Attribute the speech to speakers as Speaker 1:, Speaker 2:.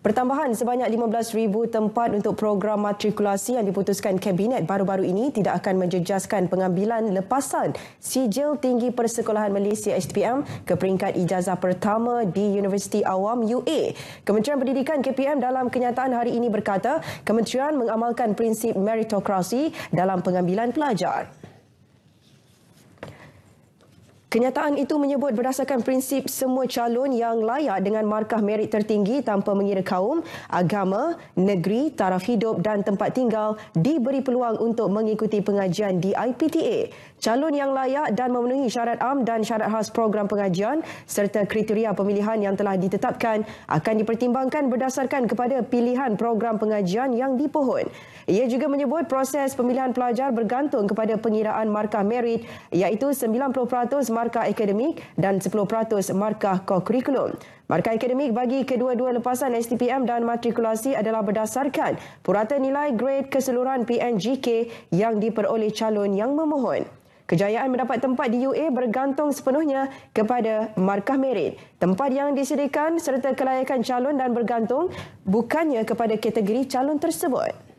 Speaker 1: Pertambahan sebanyak 15,000 tempat untuk program matrikulasi yang diputuskan Kabinet baru-baru ini tidak akan menjejaskan pengambilan lepasan Sijil Tinggi Persekolahan Malaysia (STPM) ke peringkat ijazah pertama di Universiti Awam UA. Kementerian Pendidikan KPM dalam kenyataan hari ini berkata, Kementerian mengamalkan prinsip meritokrasi dalam pengambilan pelajar. Kenyataan itu menyebut berdasarkan prinsip semua calon yang layak dengan markah merit tertinggi tanpa mengira kaum, agama, negeri, taraf hidup dan tempat tinggal diberi peluang untuk mengikuti pengajian di IPTA. Calon yang layak dan memenuhi syarat am dan syarat khas program pengajian serta kriteria pemilihan yang telah ditetapkan akan dipertimbangkan berdasarkan kepada pilihan program pengajian yang dipohon. Ia juga menyebut proses pemilihan pelajar bergantung kepada pengiraan markah merit iaitu 90% markah akademik dan 10% markah kokurikulum. Markah akademik bagi kedua-dua lepasan STPM dan matrikulasi adalah berdasarkan purata nilai grade keseluruhan PNGK yang diperoleh calon yang memohon. Kejayaan mendapat tempat di UA bergantung sepenuhnya kepada markah merit. Tempat yang disediakan serta kelayakan calon dan bergantung bukannya kepada kategori calon tersebut.